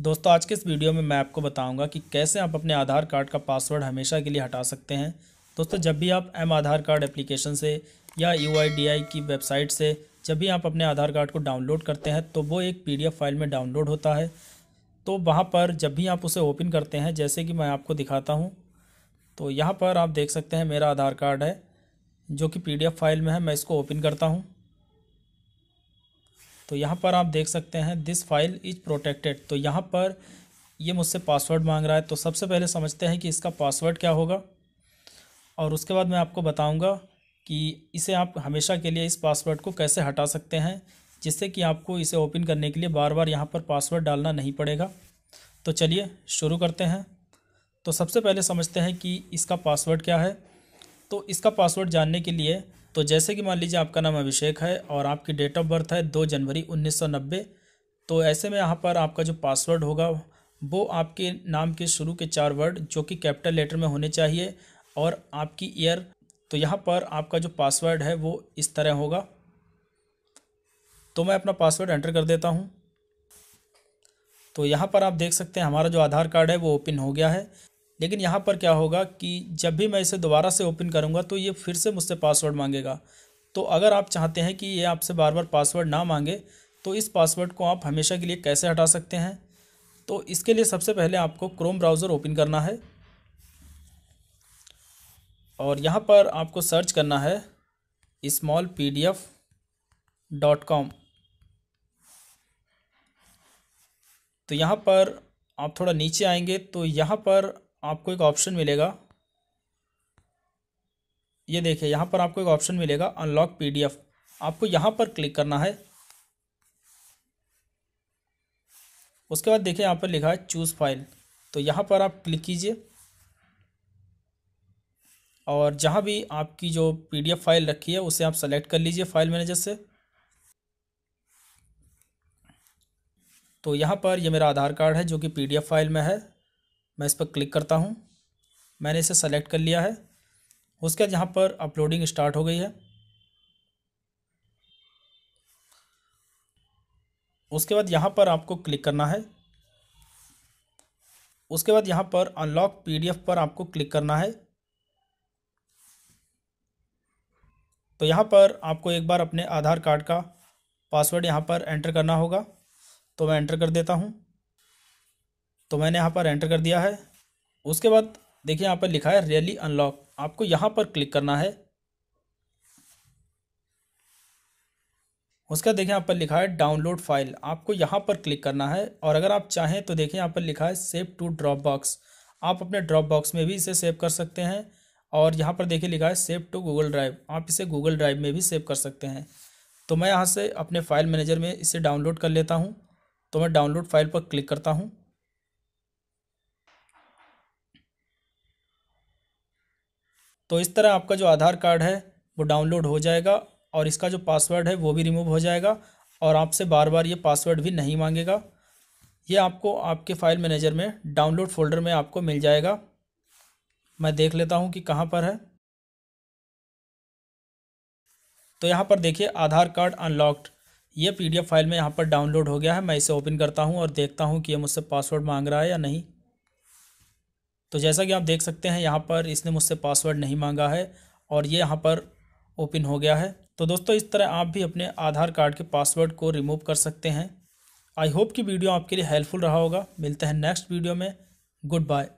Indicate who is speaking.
Speaker 1: दोस्तों आज के इस वीडियो में मैं आपको बताऊंगा कि कैसे आप अपने आधार कार्ड का पासवर्ड हमेशा के लिए हटा सकते हैं दोस्तों जब भी आप एम आधार कार्ड एप्लीकेशन से या यू की वेबसाइट से जब भी आप अपने आधार कार्ड को डाउनलोड करते हैं तो वो एक पी फाइल में डाउनलोड होता है तो वहाँ पर जब भी आप उसे ओपन करते हैं जैसे कि मैं आपको दिखाता हूँ तो यहाँ पर आप देख सकते हैं मेरा आधार कार्ड है जो कि पी फाइल में है मैं इसको ओपन करता हूँ तो यहाँ पर आप देख सकते हैं दिस फाइल इज प्रोटेक्टेड तो यहाँ पर ये मुझसे पासवर्ड मांग रहा है तो सबसे पहले समझते हैं कि इसका पासवर्ड क्या होगा और उसके बाद मैं आपको बताऊँगा कि इसे आप हमेशा के लिए इस पासवर्ड को कैसे हटा सकते हैं जिससे कि आपको इसे ओपन करने के लिए बार बार यहाँ पर पासवर्ड डालना नहीं पड़ेगा तो चलिए शुरू करते हैं तो सबसे पहले समझते हैं कि इसका पासवर्ड क्या है तो इसका पासवर्ड जानने के लिए तो जैसे कि मान लीजिए आपका नाम अभिषेक है और आपकी डेट ऑफ बर्थ है दो जनवरी उन्नीस तो ऐसे में यहाँ पर आपका जो पासवर्ड होगा वो आपके नाम के शुरू के चार वर्ड जो कि कैपिटल लेटर में होने चाहिए और आपकी ईयर तो यहाँ पर आपका जो पासवर्ड है वो इस तरह होगा तो मैं अपना पासवर्ड एंटर कर देता हूँ तो यहाँ पर आप देख सकते हैं हमारा जो आधार कार्ड है वो ओपन हो गया है लेकिन यहाँ पर क्या होगा कि जब भी मैं इसे दोबारा से ओपन करूँगा तो ये फिर से मुझसे पासवर्ड मांगेगा तो अगर आप चाहते हैं कि ये आपसे बार बार पासवर्ड ना मांगे तो इस पासवर्ड को आप हमेशा के लिए कैसे हटा सकते हैं तो इसके लिए सबसे पहले आपको क्रोम ब्राउज़र ओपन करना है और यहाँ पर आपको सर्च करना है small P D F dot com तो यहाँ पर आप थोड़ा नीचे आएंगे तो यहाँ पर आपको एक ऑप्शन मिलेगा ये देखिए यहाँ पर आपको एक ऑप्शन मिलेगा अनलॉक पीडीएफ आपको यहाँ पर क्लिक करना है उसके बाद देखिए यहाँ पर लिखा है चूज़ फाइल तो यहाँ पर आप क्लिक कीजिए और जहाँ भी आपकी जो पीडीएफ फाइल रखी है उसे आप सेलेक्ट कर लीजिए फाइल मैनेजर से तो यहाँ पर यह मेरा आधार कार्ड है जो कि पीडीएफ फाइल में है मैं इस पर क्लिक करता हूँ मैंने इसे सेलेक्ट कर लिया है उसके बाद यहाँ पर अपलोडिंग स्टार्ट हो गई है उसके बाद यहाँ पर आपको क्लिक करना है उसके बाद यहाँ पर अनलॉक पीडीएफ पर आपको क्लिक करना है तो यहाँ पर आपको एक बार अपने आधार कार्ड का पासवर्ड यहाँ पर एंटर करना होगा तो मैं एंटर कर देता हूँ तो मैंने यहाँ पर एंटर कर दिया है उसके बाद देखिए यहाँ पर लिखा है रैली अनलॉक आपको यहाँ पर क्लिक करना है उसका देखिए यहाँ पर लिखा है डाउनलोड फाइल आपको यहाँ पर क्लिक करना है और अगर आप चाहें तो देखिए यहाँ पर लिखा है सेव टू ड्रॉप बॉक्स आप अपने ड्रॉप बॉक्स में भी इसे सेव कर सकते हैं और यहाँ पर देखिए लिखा है सेव टू गूगल ड्राइव आप इसे गूगल ड्राइव में भी सेव कर सकते हैं तो मैं यहाँ से अपने फ़ाइल मैनेजर में इसे डाउनलोड कर लेता हूँ तो मैं डाउनलोड फाइल पर क्लिक करता हूँ तो इस तरह आपका जो आधार कार्ड है वो डाउनलोड हो जाएगा और इसका जो पासवर्ड है वो भी रिमूव हो जाएगा और आपसे बार बार ये पासवर्ड भी नहीं मांगेगा ये आपको आपके फाइल मैनेजर में डाउनलोड फोल्डर में आपको मिल जाएगा मैं देख लेता हूँ कि कहाँ पर है तो यहाँ पर देखिए आधार कार्ड अनलॉक्ड ये पीडीएफ फाइल में यहाँ पर डाउनलोड हो गया है मैं इसे ओपन करता हूँ और देखता हूँ कि ये मुझसे पासवर्ड मांग रहा है या नहीं तो जैसा कि आप देख सकते हैं यहाँ पर इसने मुझसे पासवर्ड नहीं मांगा है और ये यहाँ पर ओपन हो गया है तो दोस्तों इस तरह आप भी अपने आधार कार्ड के पासवर्ड को रिमूव कर सकते हैं आई होप कि वीडियो आपके लिए हेल्पफुल रहा होगा मिलते हैं नेक्स्ट वीडियो में गुड बाय